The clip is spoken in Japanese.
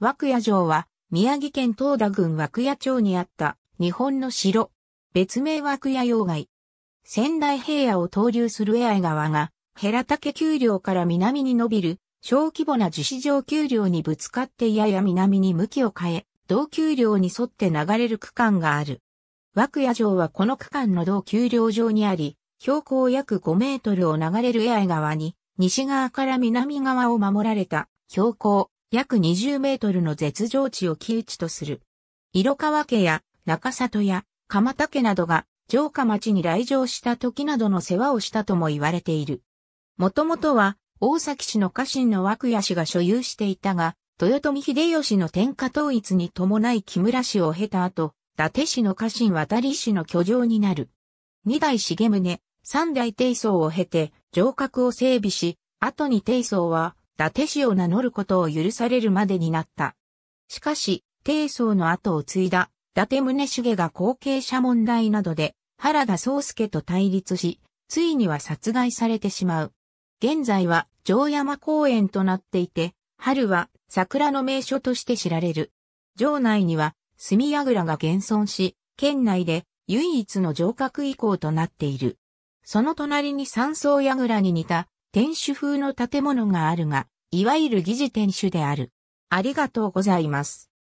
涌谷城は、宮城県東田郡涌谷町にあった日本の城。別名涌谷要害。仙台平野を投流する江合川が、平竹丘陵から南に伸びる小規模な樹脂状丘陵にぶつかってやや南に向きを変え、同丘陵に沿って流れる区間がある。涌谷城はこの区間の同丘陵上にあり、標高約5メートルを流れる江合川に、西側から南側を守られた標高約20メートルの絶上地を基地とする。色川家や中里や鎌田家などが城下町に来場した時などの世話をしたとも言われている。もともとは大崎市の家臣の涌谷氏が所有していたが、豊臣秀吉の天下統一に伴い木村氏を経た後、伊達氏の家臣渡り氏の居城になる。二代重宗、三代帝宗を経て城郭を整備し、後に帝宗は伊達氏を名乗ることを許されるまでになった。しかし、定宗の後を継いだ、伊達宗重が後継者問題などで、原田宗介と対立し、ついには殺害されてしまう。現在は城山公園となっていて、春は桜の名所として知られる。城内には墨櫓が現存し、県内で唯一の城郭遺構となっている。その隣に山層櫓に似た天守風の建物があるが、いわゆる疑似天守である。ありがとうございます。